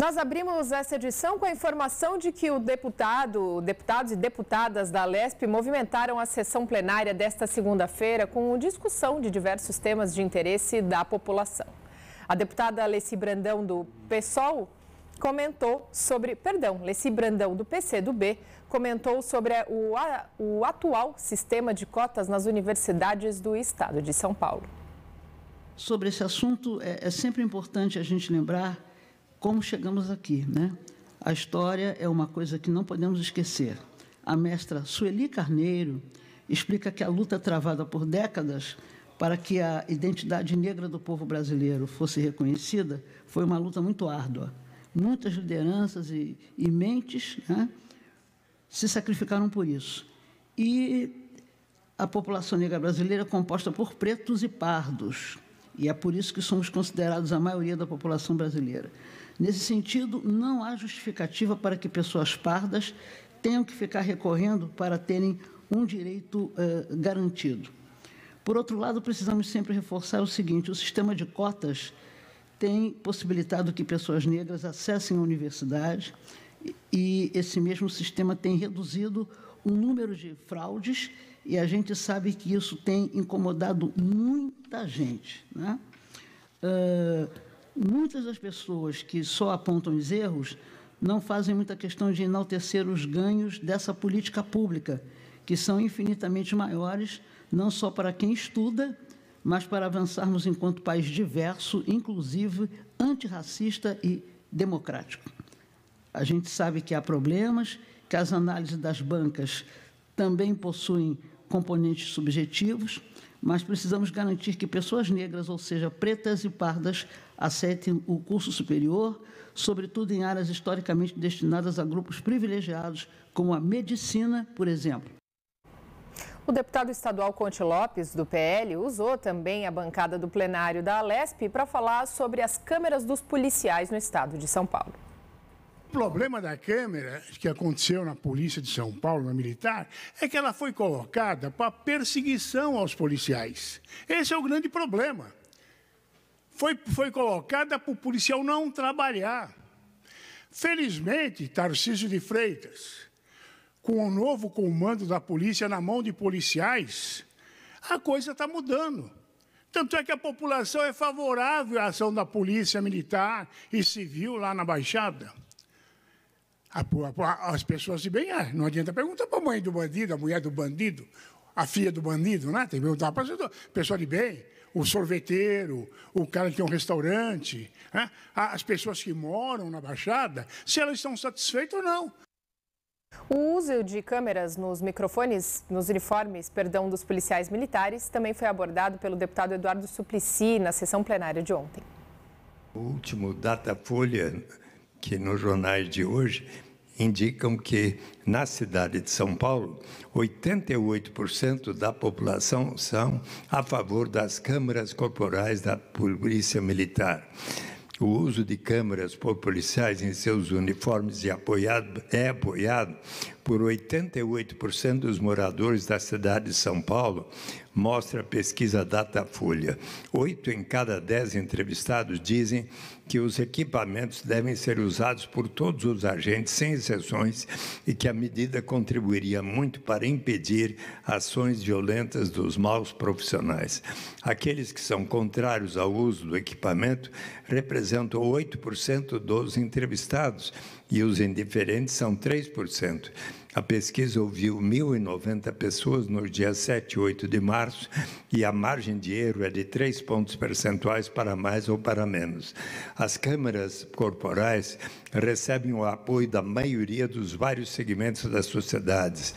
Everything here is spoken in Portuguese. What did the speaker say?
Nós abrimos essa edição com a informação de que o deputado, deputados e deputadas da Lesp movimentaram a sessão plenária desta segunda-feira com discussão de diversos temas de interesse da população. A deputada Leci Brandão do PSOL comentou sobre, perdão, Leci Brandão do B comentou sobre o, o atual sistema de cotas nas universidades do estado de São Paulo. Sobre esse assunto, é, é sempre importante a gente lembrar como chegamos aqui, né? A história é uma coisa que não podemos esquecer. A mestra Sueli Carneiro explica que a luta é travada por décadas para que a identidade negra do povo brasileiro fosse reconhecida foi uma luta muito árdua. Muitas lideranças e, e mentes né, se sacrificaram por isso. E a população negra brasileira é composta por pretos e pardos. E é por isso que somos considerados a maioria da população brasileira. Nesse sentido, não há justificativa para que pessoas pardas tenham que ficar recorrendo para terem um direito eh, garantido. Por outro lado, precisamos sempre reforçar o seguinte: o sistema de cotas tem possibilitado que pessoas negras acessem a universidade e esse mesmo sistema tem reduzido o número de fraudes e a gente sabe que isso tem incomodado muita gente. Né? Uh, Muitas das pessoas que só apontam os erros não fazem muita questão de enaltecer os ganhos dessa política pública, que são infinitamente maiores, não só para quem estuda, mas para avançarmos enquanto país diverso, inclusivo, antirracista e democrático. A gente sabe que há problemas, que as análises das bancas também possuem componentes subjetivos, mas precisamos garantir que pessoas negras, ou seja, pretas e pardas, aceitem o curso superior, sobretudo em áreas historicamente destinadas a grupos privilegiados, como a medicina, por exemplo. O deputado estadual Conte Lopes, do PL, usou também a bancada do plenário da Alesp para falar sobre as câmeras dos policiais no estado de São Paulo. O problema da câmera que aconteceu na polícia de São Paulo, na militar, é que ela foi colocada para perseguição aos policiais. Esse é o grande problema. Foi, foi colocada para o policial não trabalhar. Felizmente, Tarcísio de Freitas, com o novo comando da polícia na mão de policiais, a coisa está mudando. Tanto é que a população é favorável à ação da polícia militar e civil lá na Baixada as pessoas se bem Não adianta perguntar para a mãe do bandido, a mulher do bandido, a filha do bandido, né? Tem que perguntar para a pessoa de bem, o sorveteiro, o cara que tem um restaurante, né? as pessoas que moram na Baixada, se elas estão satisfeitas ou não. O uso de câmeras nos microfones, nos uniformes, perdão, dos policiais militares também foi abordado pelo deputado Eduardo Suplicy na sessão plenária de ontem. O último Datafolha que nos jornais de hoje indicam que na cidade de São Paulo, 88% da população são a favor das câmaras corporais da Polícia Militar. O uso de câmeras por policiais em seus uniformes apoiado, é apoiado por 88% dos moradores da cidade de São Paulo, mostra a pesquisa Datafolha. Oito em cada dez entrevistados dizem que os equipamentos devem ser usados por todos os agentes, sem exceções, e que a medida contribuiria muito para impedir ações violentas dos maus profissionais. Aqueles que são contrários ao uso do equipamento representam 8% dos entrevistados e os indiferentes são 3%. A pesquisa ouviu 1.090 pessoas nos dias 7 e 8 de março e a margem de erro é de 3 pontos percentuais para mais ou para menos. As câmaras corporais recebem o apoio da maioria dos vários segmentos das sociedades,